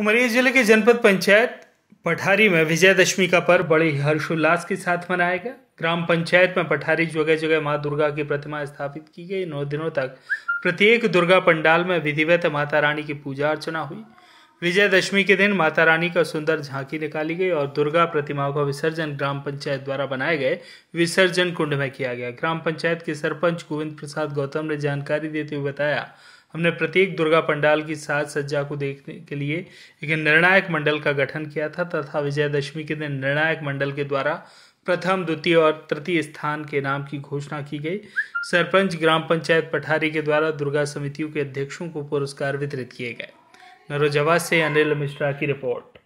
उमरिया जिले के जनपद पंचायत पठारी में विजयदशमी का पर्व बड़े हर्षोल्लास के साथ मनाया गया ग्राम पंचायत में पठारी जगह जगह माँ दुर्गा की प्रतिमा स्थापित की गई नौ दिनों तक प्रत्येक दुर्गा पंडाल में विधिवत माता रानी की पूजा अर्चना हुई विजयदशमी के दिन माता रानी का सुंदर झांकी निकाली गई और दुर्गा प्रतिमा का विसर्जन ग्राम पंचायत द्वारा बनाए गए विसर्जन कुंड में किया गया ग्राम पंचायत के सरपंच गोविंद प्रसाद गौतम ने जानकारी देते हुए बताया हमने प्रत्येक दुर्गा पंडाल की साज सज्जा को देखने के लिए एक निर्णायक मंडल का गठन किया था तथा विजयदशमी के दिन निर्णायक मंडल के द्वारा प्रथम द्वितीय और तृतीय स्थान के नाम की घोषणा की गई सरपंच ग्राम पंचायत पठारी के द्वारा दुर्गा समितियों के अध्यक्षों को पुरस्कार वितरित किए गए नरोजवा से अनिल मिश्रा की रिपोर्ट